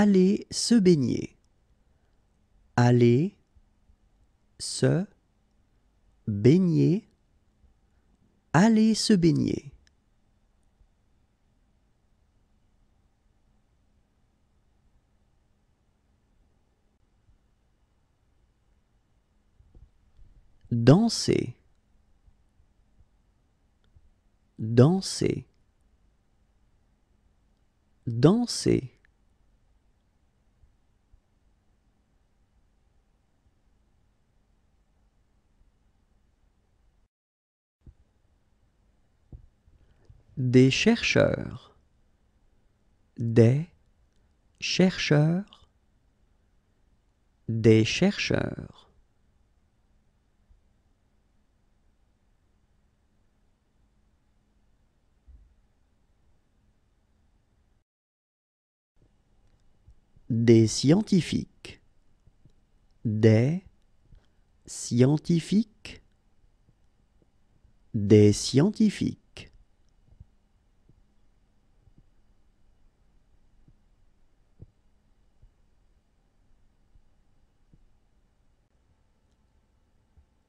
aller se baigner. Aller se baigner. Aller se baigner. Danser. Danser. Danser. des chercheurs, des chercheurs, des chercheurs. Des scientifiques, des scientifiques, des scientifiques.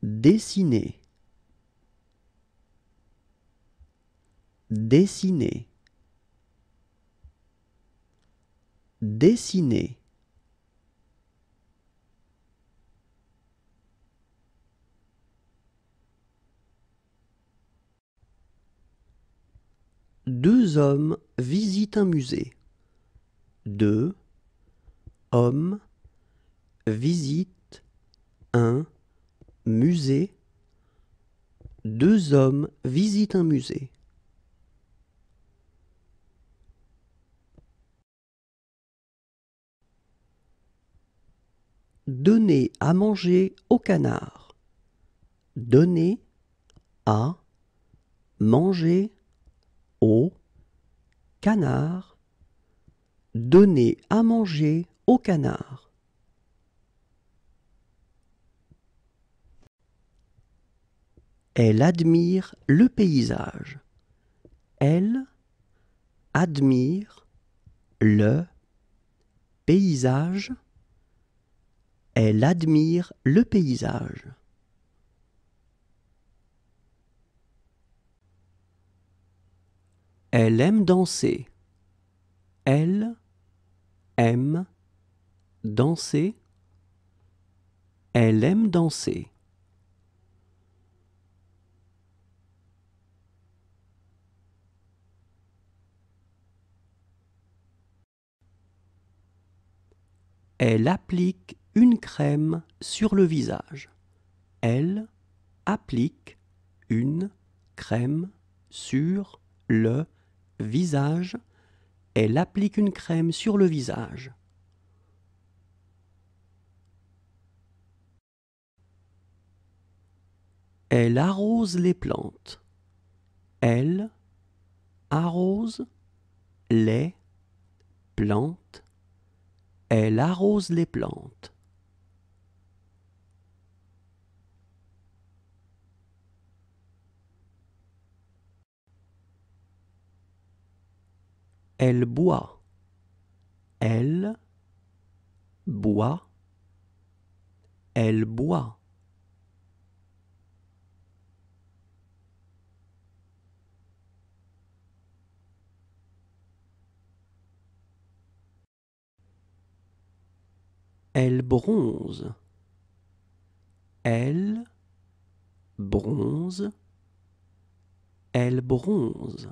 Dessiner. Dessiner. Dessiner. Deux hommes visitent un musée. Deux hommes visitent un musée, deux hommes visitent un musée. Donner à manger au canard. Donner à manger au canard. Donner à manger au canard. Elle admire le paysage. Elle admire le paysage. Elle admire le paysage. Elle aime danser. Elle aime danser. Elle aime danser. Elle applique une crème sur le visage. Elle applique une crème sur le visage. Elle applique une crème sur le visage. Elle arrose les plantes. Elle arrose les plantes. Elle arrose les plantes. Elle boit. Elle boit. Elle boit. Elle bronze. Elle bronze. Elle bronze.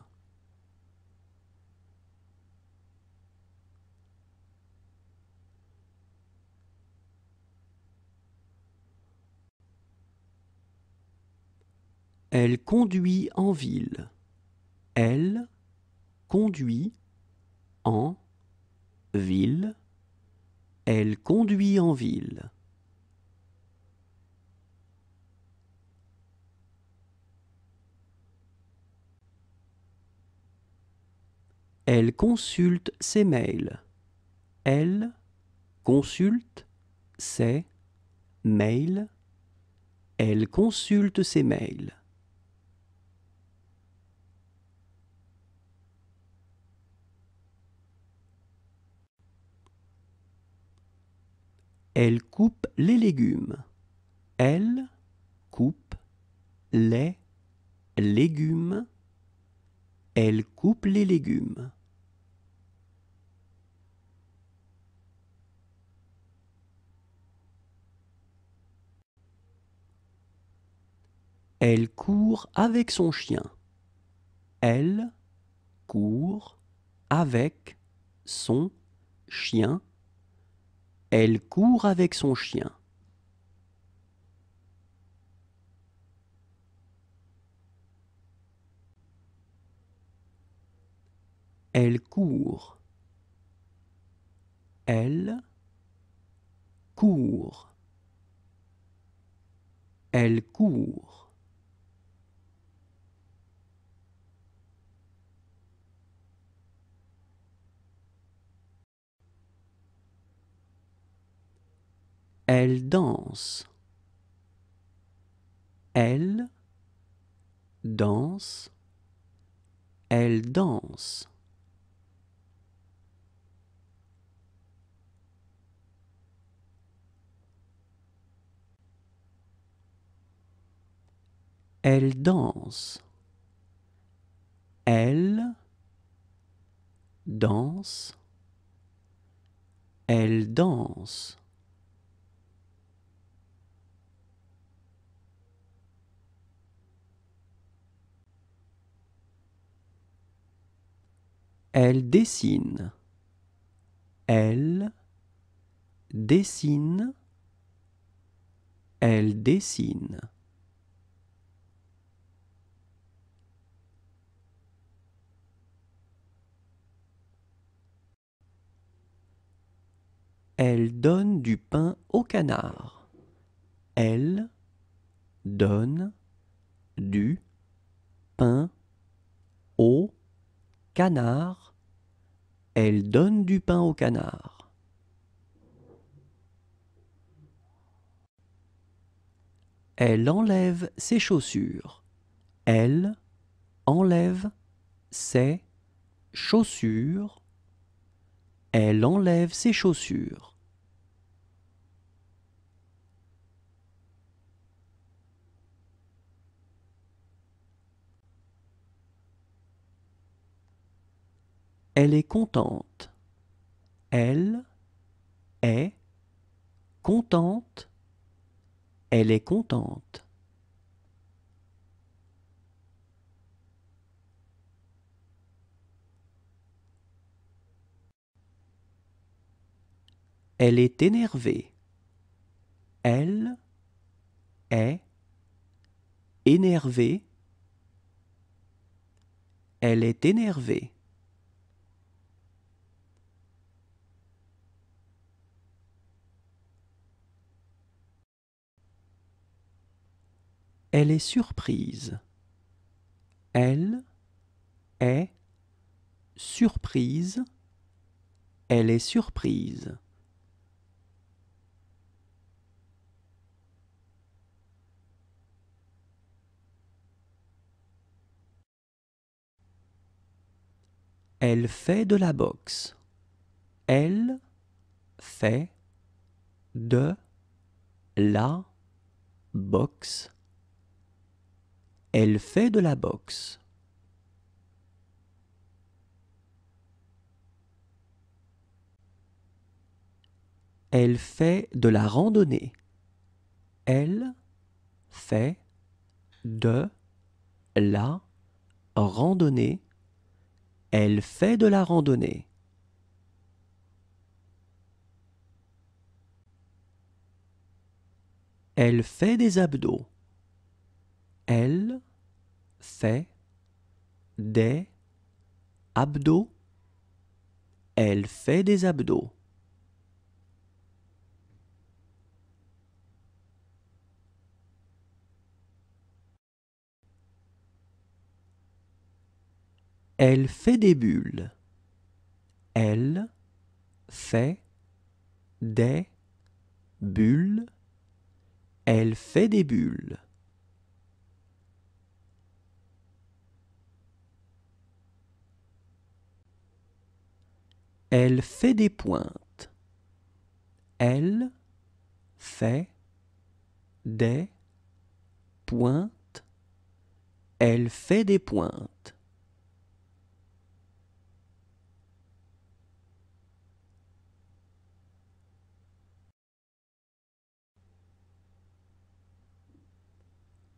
Elle conduit en ville. Elle conduit en ville. Elle conduit en ville. Elle consulte ses mails. Elle consulte ses mails. Elle consulte ses mails. Elle coupe les légumes. Elle coupe les légumes. Elle coupe les légumes. Elle court avec son chien. Elle court avec son chien. Elle court avec son chien. Elle court. Elle court. Elle court. Elle danse. Elle danse. Elle danse. Elle danse. Elle danse. Elle danse. Elle dessine. Elle dessine. Elle dessine. Elle donne du pain au canard. Elle donne du pain au canard, elle donne du pain au canard. Elle enlève ses chaussures. Elle enlève ses chaussures. Elle enlève ses chaussures. Elle est contente. Elle est contente. Elle est contente. Elle est énervée. Elle est énervée. Elle est énervée. Elle est surprise. Elle est surprise. Elle est surprise. Elle fait de la boxe. Elle fait de la boxe. Elle fait de la boxe. Elle fait de la randonnée. Elle fait de la randonnée. Elle fait de la randonnée. Elle fait des abdos. Elle fait des abdos. Elle fait des abdos. Elle fait des bulles. Elle fait des bulles. Elle fait des bulles. Elle fait des pointes. Elle fait des pointes. Elle fait des pointes.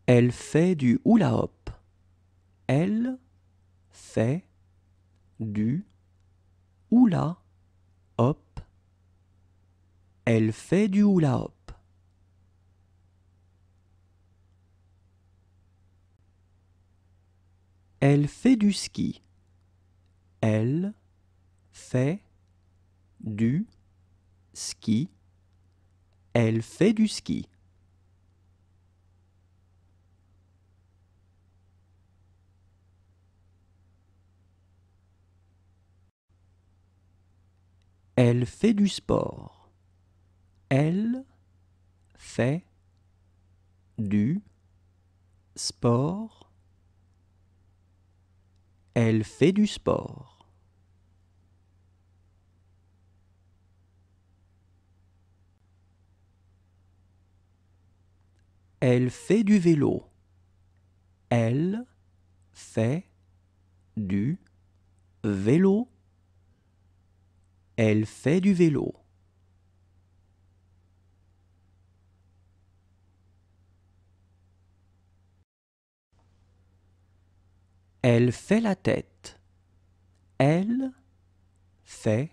Elle fait du hula hop. Elle fait du Oula, hop. Elle fait du oula hop. Elle fait du ski. Elle fait du ski. Elle fait du ski. Elle fait du sport. Elle fait du sport. Elle fait du sport. Elle fait du vélo. Elle fait du vélo. Elle fait du vélo. Elle fait la tête. Elle fait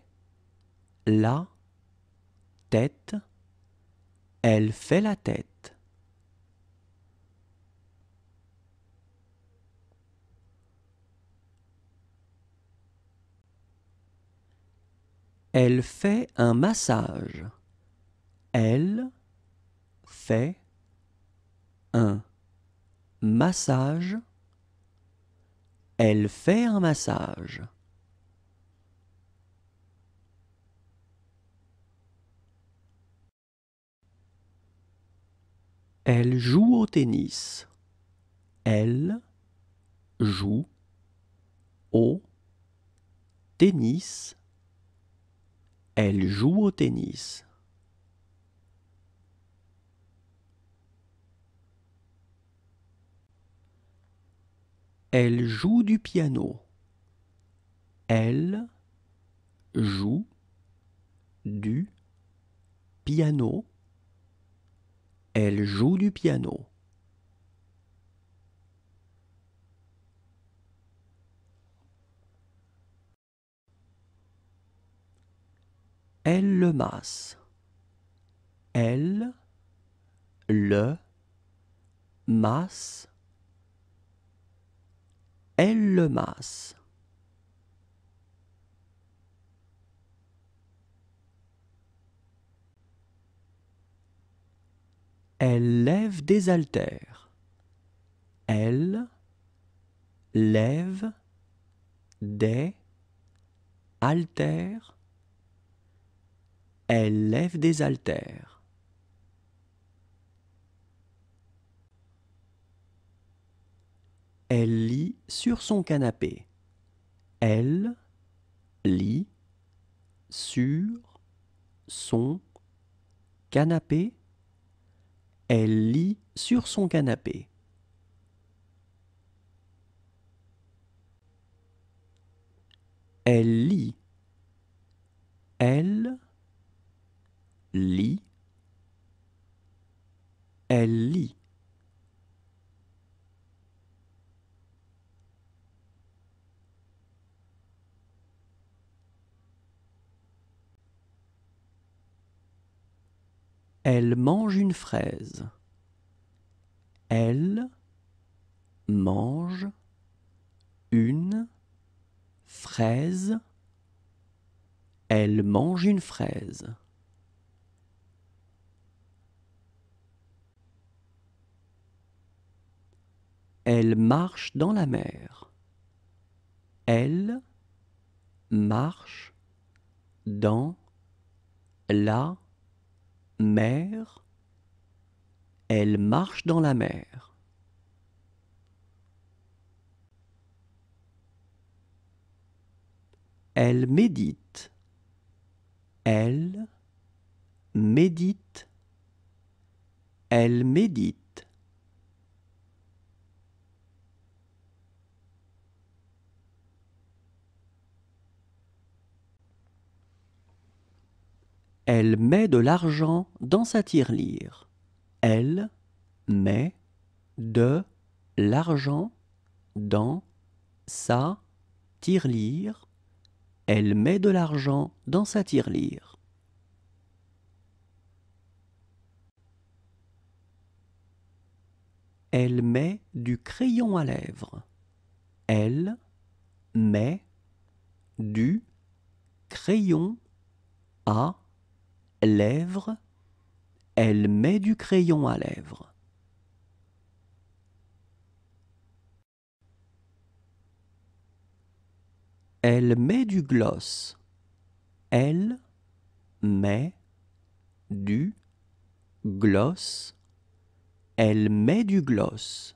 la tête. Elle fait la tête. Elle fait un massage. Elle fait un massage. Elle fait un massage. Elle joue au tennis. Elle joue au tennis. Elle joue au tennis. Elle joue du piano. Elle joue du piano. Elle joue du piano. Elle le masse. Elle le masse. Elle le masse. Elle lève des haltères. Elle lève des haltères elle lève des haltères. Elle lit sur son canapé. Elle lit sur son canapé. Elle lit sur son canapé. Elle lit. Elle lit. Elle lit. Elle mange une fraise. Elle mange une fraise. Elle mange une fraise. Elle marche dans la mer. Elle marche dans la mer. Elle marche dans la mer. Elle médite. Elle médite. Elle médite. Elle met de l'argent dans sa tirelire. Elle met de l'argent dans sa tirelire. Elle met de l'argent dans sa tirelire. Elle met du crayon à lèvres. Elle met du crayon à lèvres, elle met du crayon à lèvres. Elle met du gloss. Elle met du gloss. Elle met du gloss.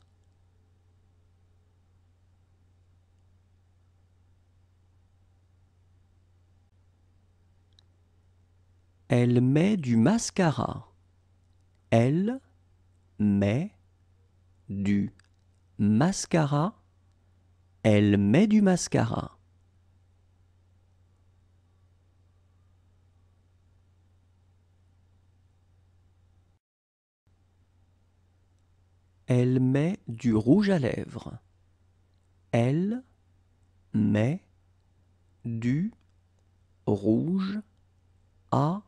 Elle met du mascara. Elle met du mascara. Elle met du mascara. Elle met du rouge à lèvres. Elle met du rouge à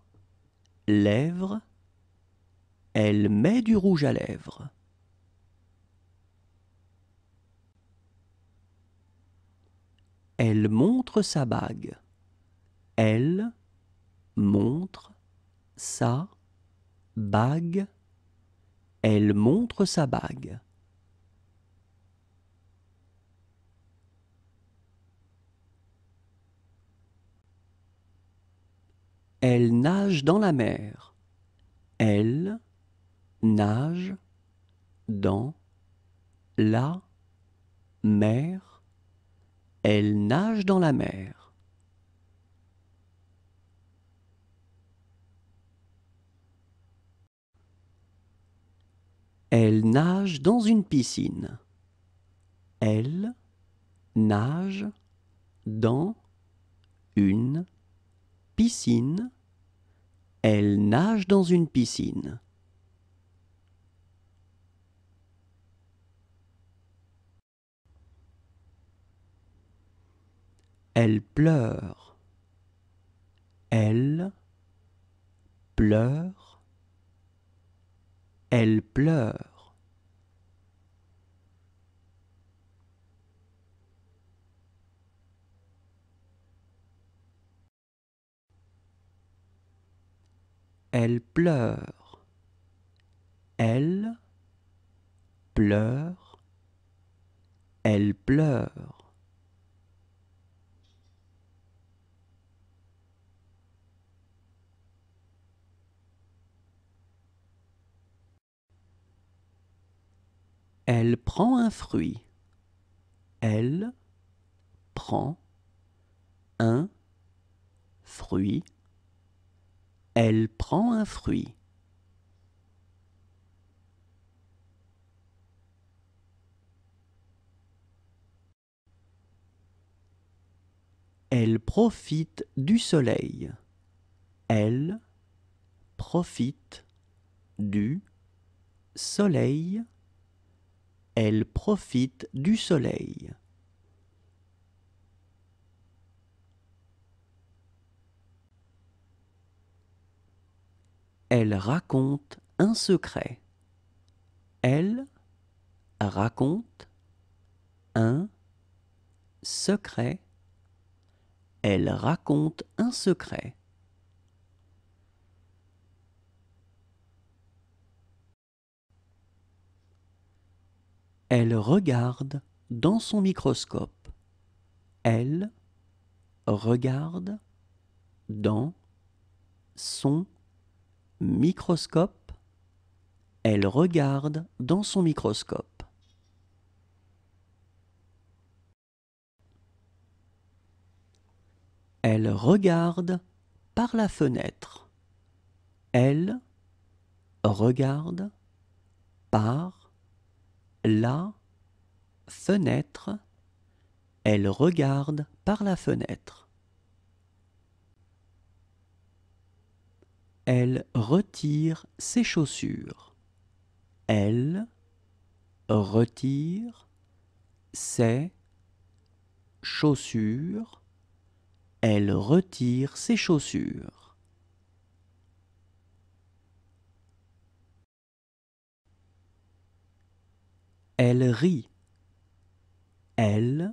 lèvres, elle met du rouge à lèvres. Elle montre sa bague. Elle montre sa bague. Elle montre sa bague. Elle nage dans la mer. Elle nage dans la mer. Elle nage dans la mer. Elle nage dans une piscine. Elle nage dans une piscine piscine. Elle nage dans une piscine. Elle pleure. Elle pleure. Elle pleure. Elle pleure. Elle pleure. Elle pleure. Elle prend un fruit. Elle prend un fruit. Elle prend un fruit. Elle profite du soleil. Elle profite du soleil. Elle profite du soleil. Elle raconte un secret. Elle raconte un secret. Elle raconte un secret. Elle regarde dans son microscope. Elle regarde dans son microscope microscope, elle regarde dans son microscope. Elle regarde par la fenêtre. Elle regarde par la fenêtre. Elle regarde par la fenêtre. Elle retire ses chaussures. Elle retire ses chaussures. Elle retire ses chaussures. Elle rit. Elle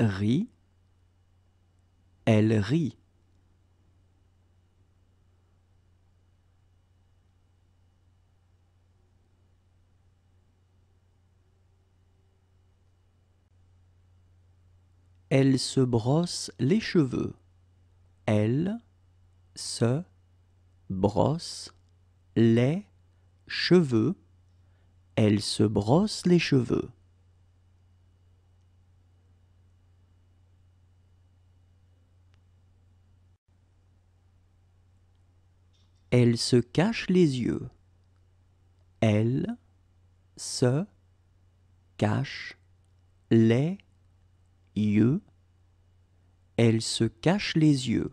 rit. Elle rit. Elle se brosse les cheveux. Elle se brosse les cheveux. Elle se brosse les cheveux. Elle se cache les yeux. Elle se cache les yeux, elle se cache les yeux.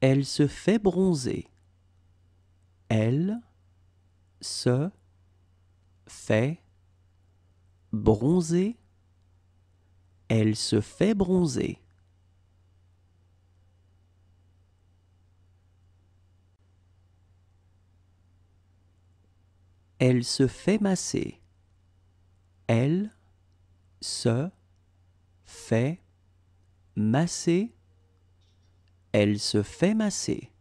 Elle se fait bronzer. Elle se fait bronzer. Elle se fait bronzer. Elle se fait masser. Elle se fait masser. Elle se fait masser.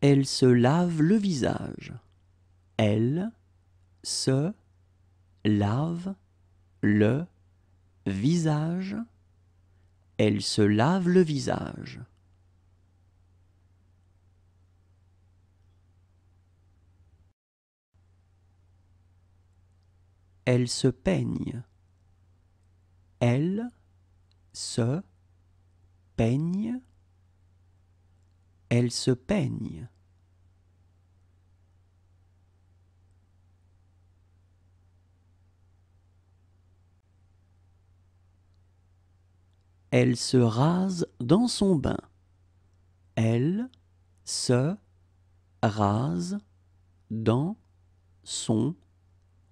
Elle se lave le visage. Elle se lave le visage, elle se lave le visage. Elle se peigne. Elle se peigne. Elle se peigne. Elle se rase dans son bain. Elle se rase dans son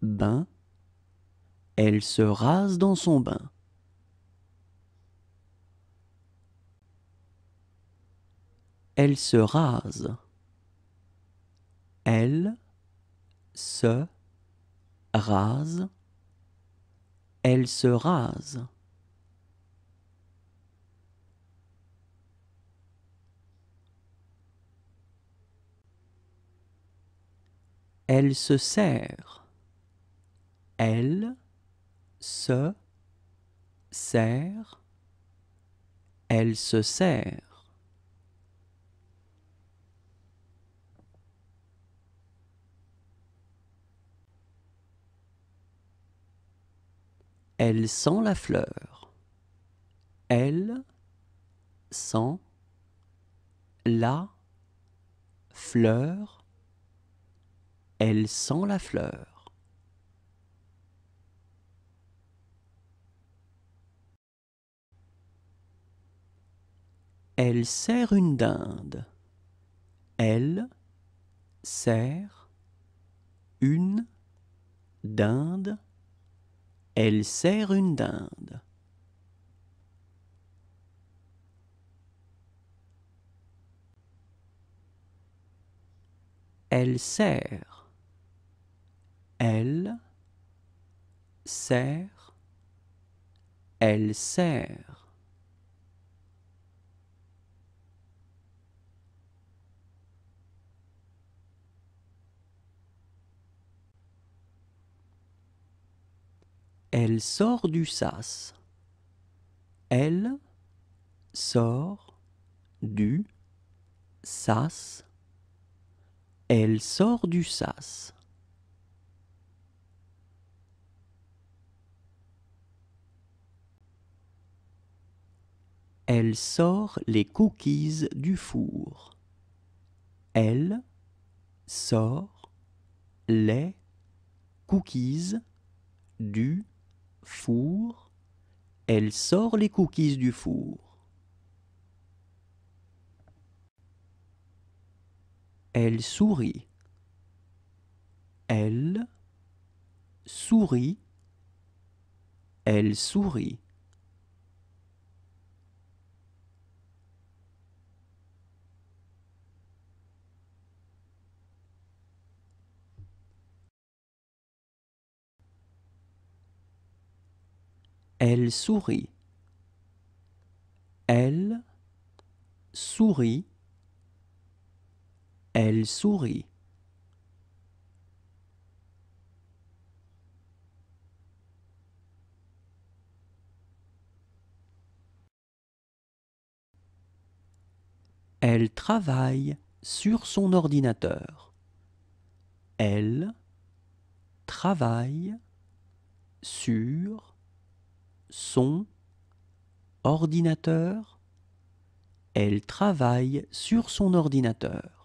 bain. Elle se rase dans son bain. Elle se rase. Elle se rase. Elle se rase. Elle se sert. Elle se sert. Elle se sert. Elle sent la fleur. Elle sent la fleur. Elle sent la fleur. Elle sert une dinde. Elle sert une dinde. Elle sert. une dinde. Elle sert elle sert, elle sert. Elle sort du sas. Elle sort du sas. Elle sort du sas. Elle sort les cookies du four. Elle sort les cookies du four. Elle sort les cookies du four. Elle sourit. Elle sourit. Elle sourit. Elle sourit. Elle sourit. Elle sourit. Elle travaille sur son ordinateur. Elle travaille sur son ordinateur. Elle travaille sur son ordinateur.